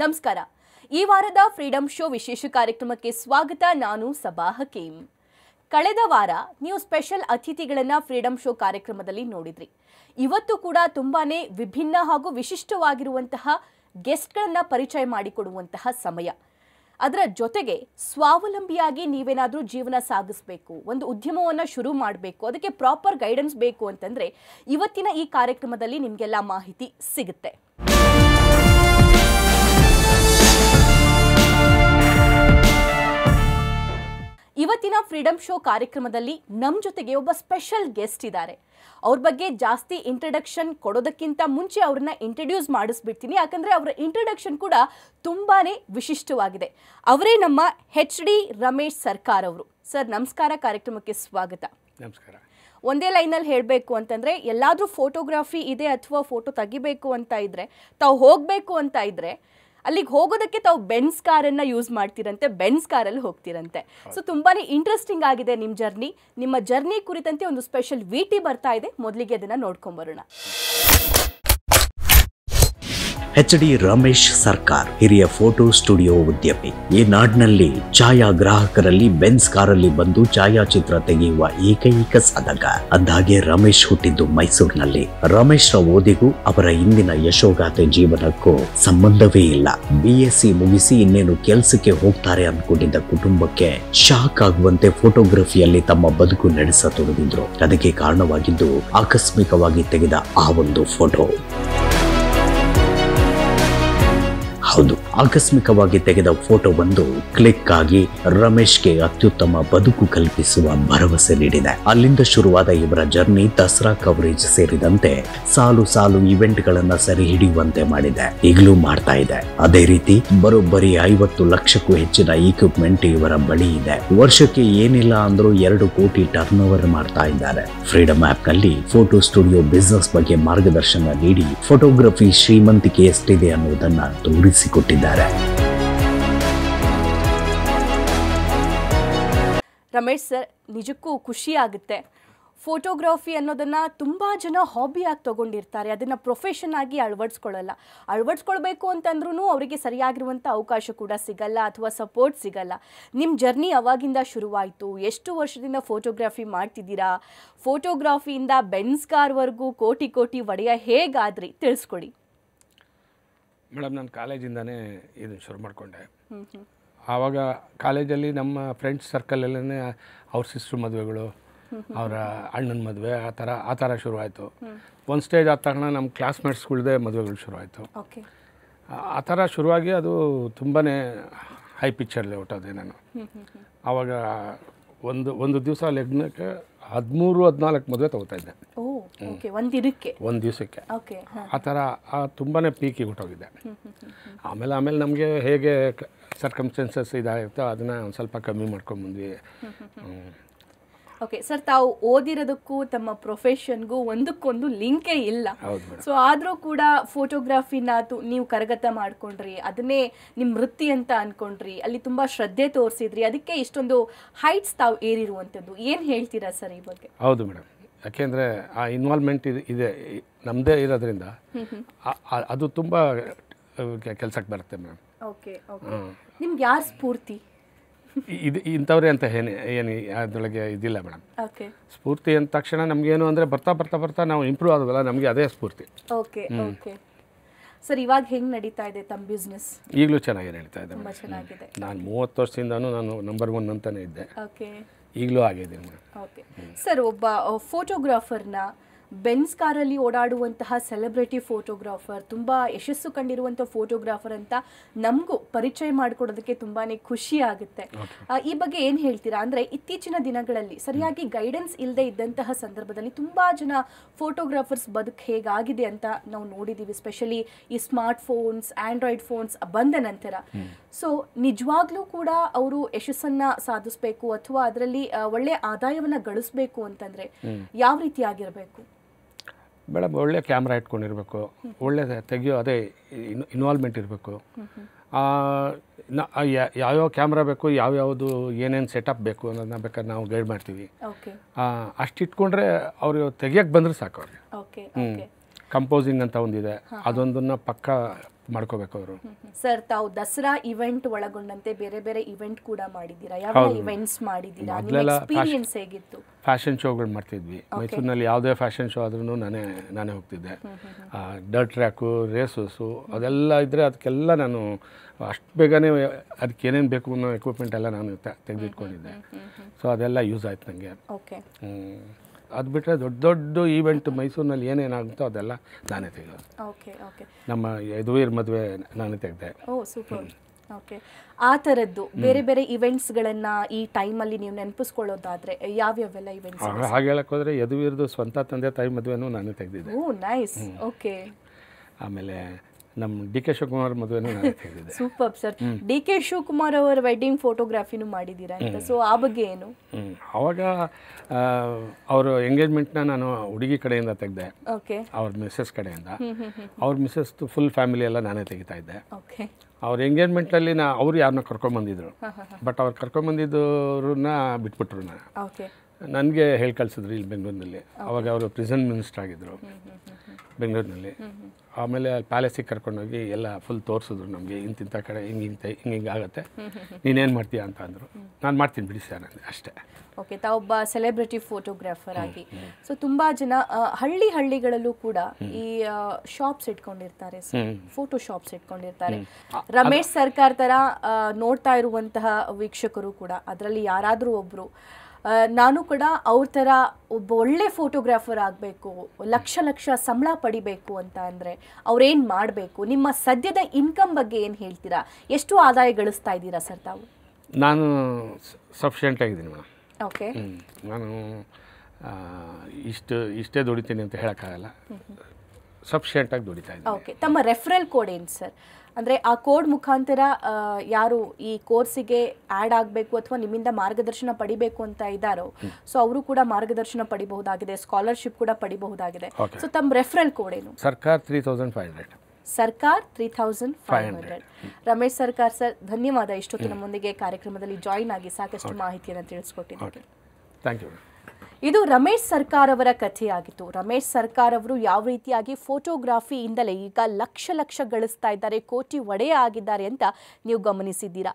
ನಮಸ್ಕಾರ ಈ ವಾರದ ಫ್ರೀಡಂ ಶೋ ವಿಶೇಷ ಕಾರ್ಯಕ್ರಮಕ್ಕೆ ಸ್ವಾಗತ ನಾನು ಸಬಾ ಹಕೀಂ ಕಳೆದ ವಾರ ನೀವು ಸ್ಪೆಷಲ್ ಅತಿಥಿಗಳನ್ನು ಫ್ರೀಡಂ ಶೋ ಕಾರ್ಯಕ್ರಮದಲ್ಲಿ ನೋಡಿದ್ರಿ ಇವತ್ತು ಕೂಡ ತುಂಬಾ ವಿಭಿನ್ನ ಹಾಗೂ ವಿಶಿಷ್ಟವಾಗಿರುವಂತಹ ಗೆಸ್ಟ್ಗಳನ್ನು ಪರಿಚಯ ಮಾಡಿಕೊಡುವಂತಹ ಸಮಯ ಅದರ ಜೊತೆಗೆ ಸ್ವಾವಲಂಬಿಯಾಗಿ ನೀವೇನಾದರೂ ಜೀವನ ಸಾಗಿಸಬೇಕು ಒಂದು ಉದ್ಯಮವನ್ನು ಶುರು ಮಾಡಬೇಕು ಅದಕ್ಕೆ ಪ್ರಾಪರ್ ಗೈಡೆನ್ಸ್ ಬೇಕು ಅಂತಂದರೆ ಇವತ್ತಿನ ಈ ಕಾರ್ಯಕ್ರಮದಲ್ಲಿ ನಿಮಗೆಲ್ಲ ಮಾಹಿತಿ ಸಿಗುತ್ತೆ ಶೋ ಕಾರ್ಯಕ್ರಮದಲ್ಲಿ ನಮ್ಮ ಜೊತೆಗೆ ಒಬ್ಬ ಸ್ಪೆಷಲ್ ಗೆಸ್ಟ್ ಇದ್ದಾರೆ ಅವ್ರ ಬಗ್ಗೆ ಜಾಸ್ತಿ ಇಂಟ್ರಡಕ್ಷನ್ ಕೊಡೋದಕ್ಕಿಂತ ಮುಂಚೆ ಅವ್ರನ್ನ ಇಂಟ್ರಡ್ಯೂಸ್ ಮಾಡಿಸ್ಬಿಡ್ತೀನಿ ಯಾಕಂದರೆ ಅವರ ಇಂಟ್ರಡಕ್ಷನ್ ಕೂಡ ತುಂಬಾ ವಿಶಿಷ್ಟವಾಗಿದೆ ಅವರೇ ನಮ್ಮ ಹೆಚ್ ಡಿ ರಮೇಶ್ ಸರ್ಕಾರ್ ಅವರು ಸರ್ ನಮಸ್ಕಾರ ಕಾರ್ಯಕ್ರಮಕ್ಕೆ ಸ್ವಾಗತ ನಮಸ್ಕಾರ ಒಂದೇ ಲೈನಲ್ಲಿ ಹೇಳಬೇಕು ಅಂತಂದರೆ ಎಲ್ಲಾದರೂ ಫೋಟೋಗ್ರಾಫಿ ಇದೆ ಅಥವಾ ಫೋಟೋ ತೆಗಿಬೇಕು ಅಂತ ಇದ್ದರೆ ತಾವು ಹೋಗಬೇಕು ಅಂತ ಇದ್ರೆ ಅಲ್ಲಿಗೆ ಹೋಗೋದಕ್ಕೆ ತಾವು ಬೆನ್ಸ್ ಕಾರನ್ನ ಯೂಸ್ ಮಾಡ್ತೀರಂತೆ ಬೆನ್ಸ್ ಕಾರಲ್ಲಿ ಹೋಗ್ತೀರಂತೆ ಸೊ ತುಂಬಾನೇ ಇಂಟ್ರೆಸ್ಟಿಂಗ್ ಆಗಿದೆ ನಿಮ್ಮ ಜರ್ನಿ ನಿಮ್ಮ ಜರ್ನಿ ಕುರಿತಂತೆ ಒಂದು ಸ್ಪೆಷಲ್ ವಿ ಟಿ ಬರ್ತಾ ಇದೆ ಮೊದಲಿಗೆ ಅದನ್ನು ನೋಡ್ಕೊಂಬರೋಣ ಎಚ್ ಡಿ ರಮೇಶ್ ಸರ್ಕಾರ್ ಹಿರಿಯ ಫೋಟೋ ಸ್ಟುಡಿಯೋ ಉದ್ಯಮಿ ಈ ನಾಡಿನಲ್ಲಿ ಗ್ರಾಹಕರಲ್ಲಿ ಬೆನ್ಸ್ ಕಾರಲ್ಲಿ ಬಂದು ಛಾಯಾಚಿತ್ರ ತೆಗೆಯುವ ಏಕೈಕ ಸಾಧಕ ಅಂದಾಗೆ ರಮೇಶ್ ಹುಟ್ಟಿದ್ದು ಮೈಸೂರಿನಲ್ಲಿ ರಮೇಶ್ ರ ಓದಿಗೂ ಅವರ ಇಂದಿನ ಯಶೋಗಾಥೆ ಜೀವನಕ್ಕೂ ಸಂಬಂಧವೇ ಇಲ್ಲ ಬಿ ಎಸ್ ಸಿ ಮುಗಿಸಿ ಇನ್ನೇನು ಕೆಲಸಕ್ಕೆ ಹೋಗ್ತಾರೆ ಅನ್ಕೊಂಡಿದ್ದ ಕುಟುಂಬಕ್ಕೆ ಶಾಕ್ ಆಗುವಂತೆ ಫೋಟೋಗ್ರಫಿಯಲ್ಲಿ ತಮ್ಮ ಬದುಕು ನಡೆಸತೊಡಗಿದ್ರು ಅದಕ್ಕೆ ಕಾರಣವಾಗಿದ್ದು ಆಕಸ್ಮಿಕವಾಗಿ ತೆಗೆದ ಆ ಒಂದು ಫೋಟೋ ಆಕಸ್ಮಿಕವಾಗಿ ತೆಗೆದ ಫೋಟೋವೊಂದು ಕ್ಲಿಕ್ ಆಗಿ ರಮೇಶ್ಗೆ ಅತ್ಯುತ್ತಮ ಬದುಕು ಕಲ್ಪಿಸುವ ಭರವಸೆ ನೀಡಿದೆ ಅಲ್ಲಿಂದ ಶುರುವಾದ ಇವರ ಜರ್ನಿ ದಸರಾ ಕವರೇಜ್ ಸೇರಿದಂತೆ ಸಾಲು ಸಾಲು ಇವೆಂಟ್ಗಳನ್ನು ಸರಿ ಹಿಡಿಯುವಂತೆ ಮಾಡಿದೆ ಈಗಲೂ ಮಾಡ್ತಾ ಇದೆ ಅದೇ ರೀತಿ ಬರೋಬ್ಬರಿ ಐವತ್ತು ಲಕ್ಷಕ್ಕೂ ಹೆಚ್ಚಿನ ಇಕ್ವಿಪ್ಮೆಂಟ್ ಇವರ ಬಳಿ ಇದೆ ವರ್ಷಕ್ಕೆ ಏನಿಲ್ಲ ಅಂದ್ರೂ ಎರಡು ಕೋಟಿ ಟರ್ನ್ ಓವರ್ ಮಾಡ್ತಾ ಇದ್ದಾರೆ ಫ್ರೀಡಮ್ ಆಪ್ ನಲ್ಲಿ ಫೋಟೋ ಸ್ಟುಡಿಯೋ ಬಿಸ್ನೆಸ್ ಬಗ್ಗೆ ಮಾರ್ಗದರ್ಶನ ನೀಡಿ ಫೋಟೋಗ್ರಫಿ ಶ್ರೀಮಂತಿಕೆ ಎಷ್ಟಿದೆ ಅನ್ನೋದನ್ನ ತೋರಿಸಿಕೊಟ್ಟಿದ್ದಾರೆ ರಮೇಶ್ ಸರ್ ನಿಜಕ್ಕೂ ಖುಷಿ ಆಗುತ್ತೆ ಫೋಟೋಗ್ರಫಿ ಅನ್ನೋದನ್ನು ತುಂಬ ಜನ ಹಾಬಿಯಾಗಿ ತೊಗೊಂಡಿರ್ತಾರೆ ಅದನ್ನು ಪ್ರೊಫೆಷನ್ ಆಗಿ ಅಳವಡಿಸ್ಕೊಳ್ಳಲ್ಲ ಅಳವಡಿಸ್ಕೊಳ್ಬೇಕು ಅಂತಂದ್ರೂ ಅವರಿಗೆ ಸರಿಯಾಗಿರುವಂಥ ಅವಕಾಶ ಕೂಡ ಸಿಗಲ್ಲ ಅಥವಾ ಸಪೋರ್ಟ್ ಸಿಗಲ್ಲ ನಿಮ್ಮ ಜರ್ನಿ ಅವಾಗಿಂದ ಶುರುವಾಯಿತು ಎಷ್ಟು ವರ್ಷದಿಂದ ಫೋಟೋಗ್ರಫಿ ಮಾಡ್ತಿದ್ದೀರಾ ಫೋಟೋಗ್ರಫಿಯಿಂದ ಬೆನ್ಸ್ಕಾರ್ವರೆಗೂ ಕೋಟಿ ಕೋಟಿ ಒಡೆಯ ಹೇಗಾದ್ರಿ ತಿಳಿಸ್ಕೊಡಿ ಮೇಡಮ್ ನಾನು ಕಾಲೇಜಿಂದನೇ ಇದು ಶುರು ಮಾಡಿಕೊಂಡೆ ಆವಾಗ ಕಾಲೇಜಲ್ಲಿ ನಮ್ಮ ಫ್ರೆಂಡ್ಸ್ ಸರ್ಕಲಲ್ಲೇ ಅವ್ರ ಸಿಸ್ಟ್ರ್ ಮದುವೆಗಳು ಅವರ ಅಣ್ಣನ ಮದುವೆ ಆ ಥರ ಆ ಥರ ಶುರುವಾಯಿತು ಒಂದು ಸ್ಟೇಜ್ ಆದ ತಕ್ಷಣ ನಮ್ಮ ಕ್ಲಾಸ್ಮೇಟ್ಸ್ಗಳದೇ ಮದುವೆಗಳು ಶುರುವಾಯಿತು ಆ ಥರ ಶುರುವಾಗಿ ಅದು ತುಂಬಾ ಹೈ ಪಿಕ್ಚರ್ಲೆ ಹೊಟ್ಟೋದೆ ನಾನು ಆವಾಗ ಒಂದು ಒಂದು ದಿವಸ ಲಗ್ನಕ್ಕೆ ಹದಿಮೂರು ಹದಿನಾಲ್ಕು ಮದುವೆ ತಗೋತಾ ಇದ್ದೆ ಓ ಓಕೆ ಒಂದು ದಿನಕ್ಕೆ ಒಂದು ದಿವಸಕ್ಕೆ ಆ ಥರ ಆ ತುಂಬಾ ಪೀಕಿಗೆ ಹುಟ್ಟೋಗಿದೆ ಆಮೇಲೆ ಆಮೇಲೆ ನಮಗೆ ಹೇಗೆ ಸರ್ಕಮ್ಸ್ಟೆನ್ಸಸ್ ಇದಾಗಿರ್ತೋ ಅದನ್ನ ಒಂದು ಸ್ವಲ್ಪ ಕಮ್ಮಿ ಮಾಡ್ಕೊಂಬಂದ್ವಿ ಓಕೆ ಸರ್ ತಾವು ಓದಿರೋದಕ್ಕೂ ತಮ್ಮ ಪ್ರೊಫೆಷನ್ಗೂ ಒಂದಕ್ಕೊಂದು ಲಿಂಕೇ ಇಲ್ಲ ಸೊ ಆದರೂ ಕೂಡ ಫೋಟೋಗ್ರಾಫಿನ ನೀವು ಕರಗತ ಮಾಡ್ಕೊಂಡ್ರಿ ಅದನ್ನೇ ನಿಮ್ಮ ವೃತ್ತಿ ಅಂತ ಅನ್ಕೊಂಡ್ರಿ ಅಲ್ಲಿ ತುಂಬ ಶ್ರದ್ಧೆ ತೋರಿಸಿದ್ರಿ ಅದಕ್ಕೆ ಇಷ್ಟೊಂದು ಹೈಟ್ಸ್ ತಾವು ಏರಿರುವಂಥದ್ದು ಏನು ಹೇಳ್ತೀರಾ ಸರ್ ಈ ಬಗ್ಗೆ ಹೌದು ಮೇಡಮ್ ಯಾಕೆಂದರೆ ಆ ಇನ್ವಾಲ್ವ್ಮೆಂಟ್ ಇದು ಇದೆ ನಮ್ಮದೇ ಇರೋದ್ರಿಂದ ಅದು ತುಂಬ ಕೆಲಸಕ್ಕೆ ಬರುತ್ತೆ ಮೇಡಮ್ ಓಕೆ ನಿಮ್ಗೆ ಯಾರು ಸ್ಫೂರ್ತಿ ಇದು ಇಂಥವ್ರೆ ಅಂತ ಏನು ಏನು ಅದರೊಳಗೆ ಇದಿಲ್ಲ ಮೇಡಮ್ ಓಕೆ ಸ್ಫೂರ್ತಿ ಅಂದ ತಕ್ಷಣ ನಮಗೇನು ಅಂದರೆ ಬರ್ತಾ ಬರ್ತಾ ಬರ್ತಾ ನಾವು ಇಂಪ್ರೂವ್ ಆಗೋದಲ್ಲ ನಮಗೆ ಅದೇ ಸ್ಫೂರ್ತಿ ಓಕೆ ಓಕೆ ಸರ್ ಇವಾಗ ಹೆಂಗೆ ನಡೀತಾ ಇದೆ ತಮ್ಮ ಬಿಸ್ನೆಸ್ ಈಗಲೂ ಚೆನ್ನಾಗಿ ನಡೀತಾ ಇದೆ ನಾನು ಮೂವತ್ತು ವರ್ಷದಿಂದನೂ ನಾನು ನಂಬರ್ ಒನ್ ಅಂತಲೇ ಇದ್ದೆ ಓಕೆ ಈಗಲೂ ಆಗಿದೆ ಸರ್ ಒಬ್ಬ ಫೋಟೋಗ್ರಾಫರ್ನ ಬೆನ್ಸ್ ಕಾರಲ್ಲಿ ಓಡಾಡುವಂತಹ ಸೆಲೆಬ್ರಿಟಿ ಫೋಟೋಗ್ರಾಫರ್ ತುಂಬ ಯಶಸ್ಸು ಕಂಡಿರುವಂಥ ಫೋಟೋಗ್ರಾಫರ್ ಅಂತ ನಮಗೂ ಪರಿಚಯ ಮಾಡಿಕೊಡೋದಕ್ಕೆ ತುಂಬಾ ಖುಷಿ ಆಗುತ್ತೆ ಈ ಬಗ್ಗೆ ಏನು ಹೇಳ್ತೀರಾ ಅಂದರೆ ಇತ್ತೀಚಿನ ದಿನಗಳಲ್ಲಿ ಸರಿಯಾಗಿ ಗೈಡೆನ್ಸ್ ಇಲ್ಲದೆ ಇದ್ದಂತಹ ಸಂದರ್ಭದಲ್ಲಿ ತುಂಬ ಜನ ಫೋಟೋಗ್ರಾಫರ್ಸ್ ಬದುಕು ಹೇಗಾಗಿದೆ ಅಂತ ನಾವು ನೋಡಿದ್ದೀವಿ ಸ್ಪೆಷಲಿ ಈ ಸ್ಮಾರ್ಟ್ ಫೋನ್ಸ್ ಆ್ಯಂಡ್ರಾಯ್ಡ್ ಫೋನ್ಸ್ ಬಂದ ನಂತರ ಸೊ ನಿಜವಾಗ್ಲೂ ಕೂಡ ಅವರು ಯಶಸ್ಸನ್ನ ಸಾಧಿಸಬೇಕು ಅಥವಾ ಅದರಲ್ಲಿ ಒಳ್ಳೆ ಆದಾಯವನ್ನು ಗಳಿಸಬೇಕು ಅಂತಂದ್ರೆ ಯಾವ ರೀತಿ ಆಗಿರಬೇಕು ಮೇಡಮ್ ಒಳ್ಳೆ ಕ್ಯಾಮ್ರಾ ಇಟ್ಕೊಂಡಿರಬೇಕು ಒಳ್ಳೆ ತೆಗೆಯೋ ಅದೇ ಇನ್ವಾಲ್ವ್ಮೆಂಟ್ ಇರಬೇಕು ಯಾವ್ಯಾವ ಕ್ಯಾಮ್ರಾ ಬೇಕು ಯಾವ್ಯಾವುದು ಏನೇನು ಸೆಟಪ್ ಬೇಕು ಅನ್ನೋದನ್ನ ಬೇಕಾದ್ರೆ ನಾವು ಗೈಡ್ ಮಾಡ್ತೀವಿ ಅಷ್ಟು ಇಟ್ಕೊಂಡ್ರೆ ಅವ್ರಿಗೆ ತೆಗಿಯೋಕ್ಕೆ ಬಂದ್ರೆ ಸಾಕು ಅವ್ರಿಗೆ ಕಂಪೋಸಿಂಗ್ ಅಂತ ಒಂದಿದೆ ಅದೊಂದನ್ನ ಪಕ್ಕ ಮಾಡ್ಕೋಬೇಕು ಅವರು ಸರ್ ತಾವು ದಸರಾ ಇವೆಂಟ್ ಒಳಗೊಂಡಂತೆ ಬೇರೆ ಬೇರೆ ಇವೆಂಟ್ ಕೂಡ ಮಾಡಿದ್ದೀರಾ ಯಾವ ಇವೆಂಟ್ಸ್ ಮಾಡಿದ್ದೀರಾ ಎಕ್ಸ್ಪೀರಿಯನ್ಸ್ ಹೇಗಿತ್ತು ಫ್ಯಾಷನ್ ಶೋಗಳು ಮಾಡ್ತಿದ್ವಿ ಮೈಸೂರಿನಲ್ಲಿ ಯಾವುದೇ ಫ್ಯಾಷನ್ ಶೋ ಆದ್ರೂ ನಾನೇ ನಾನೇ ಹೋಗ್ತಿದ್ದೆ ಡರ್ಟ್ ಟ್ರ್ಯಾಕು ರೇಸಸ್ಸು ಅದೆಲ್ಲ ಇದ್ದರೆ ಅದಕ್ಕೆಲ್ಲ ನಾನು ಅಷ್ಟು ಬೇಗನೆ ಅದಕ್ಕೆ ಏನೇನು ಬೇಕು ಅನ್ನೋ ಎಕ್ವಿಪ್ಮೆಂಟ್ ಎಲ್ಲ ನಾನು ತೆಗೆದಿಟ್ಕೊಂಡಿದ್ದೆ ಸೊ ಅದೆಲ್ಲ ಯೂಸ್ ಆಯ್ತು ನನಗೆ ಓಕೆ ಅದು ಬಿಟ್ಟರೆ ದೊಡ್ಡ ದೊಡ್ಡ ಈವೆಂಟ್ ಮೈಸೂರಿನಲ್ಲಿ ಏನೇನಾಗುತ್ತೋ ಅದೆಲ್ಲ ನಾನೇ ತೆಗೆದು ಓಕೆ ಓಕೆ ನಮ್ಮ ಯದುವೀರ್ ಮದುವೆ ನಾನು ತೆಗೆದೆ ಓ ಸೂಪರ್ ಓಕೆ ಆ ಥರದ್ದು ಬೇರೆ ಬೇರೆ ಇವೆಂಟ್ಸ್ಗಳನ್ನು ಈ ಟೈಮಲ್ಲಿ ನೀವು ನೆನಪಿಸ್ಕೊಳ್ಳೋದಾದರೆ ಯಾವ್ಯಾವೆಲ್ಲ ಇವೆಂಟ್ಸ್ ಹಾಗೆ ಹೇಳಕ್ಕೆ ಹೋದರೆ ಯದುವೀರ್ದು ಸ್ವಂತ ತಂದೆ ತಾಯಿ ಮದುವೆನೂ ನಾನು ತೆಗೆದಿದ್ದೆ ಓ ನೈಸ್ ಓಕೆ ಆಮೇಲೆ ನಮ್ಮ ಡಿ ಕೆ ಶಿವಕುಮಾರ್ ಮದುವೆ super sir D K Shivakumar ಅವರ ವೆಡ್ಡಿಂಗ್ ಫೋಟೋಗ್ರಾಫಿನೂ ಮಾಡಿದ್ದೀರಾ ಅಂತ ಸೊ ಆ ಬಗ್ಗೆ ಏನು ಅವಾಗ ಅವರ ಎಂಗೇಜ್ಮೆಂಟ್ನ ನಾನು ಹುಡುಗಿ ಕಡೆಯಿಂದ ತೆಗೆದೆ ಓಕೆ ಅವ್ರ ಮಿಸ್ಸಸ್ ಕಡೆಯಿಂದ ಅವ್ರ ಮಿಸ್ಸಸ್ ಫುಲ್ ಫ್ಯಾಮಿಲಿ ಎಲ್ಲ ನಾನೇ ತೆಗಿತಾ ಇದ್ದೆ ಓಕೆ ಅವ್ರ ಎಂಗೇಜ್ಮೆಂಟಲ್ಲಿ ನಾ ಅವ್ರು ಯಾರನ್ನ ಕರ್ಕೊಂಬಂದಿದ್ರು ಬಟ್ ಅವ್ರು ಕರ್ಕೊಂಬಂದಿದ್ದವ್ರನ್ನ ಬಿಟ್ಬಿಟ್ರು ನಾನು ನನಗೆ ಹೇಳಿ ಕಳಿಸಿದ್ರು ಇಲ್ಲಿ ಬೆಂಗಳೂರಿನಲ್ಲಿ ಅವಾಗ ಅವರು ಪ್ರಿಸನ್ ಮಿನಿಸ್ಟರ್ ಆಗಿದ್ದರು ಬೆಂಗಳೂರಿನಲ್ಲಿ ಆಮೇಲೆ ಅಲ್ಲಿ ಪ್ಯಾಲೇಸಿಗೆ ಕರ್ಕೊಂಡೋಗಿ ಎಲ್ಲ ಫುಲ್ ತೋರಿಸಿದ್ರು ನಮಗೆ ಇಂತಿಂಥ ಕಡೆ ಹಿಂಗೆ ಇಂಥ ಹಿಂಗೆ ಆಗುತ್ತೆ ನೀನೇನು ಮಾಡ್ತೀಯಾ ಅಂತ ಅಂದರು ನಾನು ಮಾಡ್ತೀನಿ ಬಿಡಿ ಸರ್ ನನಗೆ ಅಷ್ಟೇ ಓಕೆ ಒಬ್ಬ ಸೆಲೆಬ್ರಿಟಿ ಫೋಟೋಗ್ರಾಫರ್ ಆಗಿ ಸೊ ತುಂಬ ಜನ ಹಳ್ಳಿ ಹಳ್ಳಿಗಳಲ್ಲೂ ಕೂಡ ಈ ಶಾಪ್ಸ್ ಇಟ್ಕೊಂಡಿರ್ತಾರೆ ಫೋಟೋ ಶಾಪ್ಸ್ ಇಟ್ಕೊಂಡಿರ್ತಾರೆ ರಮೇಶ್ ಸರ್ಕಾರ್ ತರ ನೋಡ್ತಾ ಇರುವಂತಹ ವೀಕ್ಷಕರು ಕೂಡ ಅದರಲ್ಲಿ ಯಾರಾದರೂ ಒಬ್ಬರು ನಾನು ಕೂಡ ಅವ್ರ ಥರ ಒಬ್ಬ ಒಳ್ಳೆ ಫೋಟೋಗ್ರಾಫರ್ ಆಗಬೇಕು ಲಕ್ಷ ಲಕ್ಷ ಸಂಬಳ ಪಡಿಬೇಕು ಅಂತ ಅಂದರೆ ಅವ್ರೇನು ಮಾಡಬೇಕು ನಿಮ್ಮ ಸದ್ಯದ ಇನ್ಕಮ್ ಬಗ್ಗೆ ಏನು ಹೇಳ್ತೀರಾ ಎಷ್ಟು ಆದಾಯ ಗಳಿಸ್ತಾ ಇದ್ದೀರಾ ಸರ್ ತಾವು ನಾನು ಸಫಿಷಿಯೆಂಟ್ ಆಗಿದ್ದೀನಿ ಮೇಡಮ್ ಓಕೆ ನಾನು ಇಷ್ಟು ಇಷ್ಟೇ ದುಡಿತೀನಿ ಅಂತ ಹೇಳೋಕ್ಕಾಗಲ್ಲ ಸಫಿಷಿಯೆಂಟ್ ಆಗಿ ದುಡಿತಾ ಇದೆ ಓಕೆ ತಮ್ಮ ರೆಫರಲ್ ಕೋಡ್ ಏನು ಸರ್ ಅಂದ್ರೆ ಆ ಕೋಡ್ ಮುಖಾಂತರ ಯಾರು ಈ ಕೋರ್ಸಿಗೆ ಆ್ಯಡ್ ಆಗಬೇಕು ಅಥವಾ ನಿಮ್ಮಿಂದ ಮಾರ್ಗದರ್ಶನ ಪಡಿಬೇಕು ಅಂತ ಇದ್ದಾರೋ ಸೊ ಅವರು ಕೂಡ ಮಾರ್ಗದರ್ಶನ ಪಡಿಬಹುದಾಗಿದೆ ಸ್ಕಾಲರ್ಶಿಪ್ ಕೂಡ ಪಡಿಬಹುದಾಗಿದೆ ಸೊ ತಮ್ಮ ರೆಫರಲ್ ಕೋಡ್ ಏನು Sarkar three thousand five hundred Sarkar three thousand five hundred Ramesh Sarkar sir ಧನ್ಯವಾದ ಇಷ್ಟೊತ್ತು ನಮ್ಮೊಂದಿಗೆ ಕಾರ್ಯಕ್ರಮದಲ್ಲಿ ಜಾಯಿನ್ ಆಗಿ ಸಾಕಷ್ಟು ಮಾಹಿತಿಯನ್ನು ತಿಳಿಸ್ಕೊಟ್ಟಿದ್ದಾರೆ ಥ್ಯಾಂಕ್ ಯು ಇದು ರಮೇಶ್ ಸರ್ಕಾರವರ ಅವರ ಕಥೆಯಾಗಿತ್ತು ರಮೇಶ್ ಸರ್ಕಾರ ಅವರು ಯಾವ ರೀತಿಯಾಗಿ ಫೋಟೋಗ್ರಾಫಿಯಿಂದಲೇ ಈಗ ಲಕ್ಷ ಲಕ್ಷ ಗಳಿಸ್ತಾ ಇದ್ದಾರೆ ಕೋಟಿ ಒಡೆಯ ಆಗಿದ್ದಾರೆ ಅಂತ ನೀವು ಗಮನಿಸಿದ್ದೀರಾ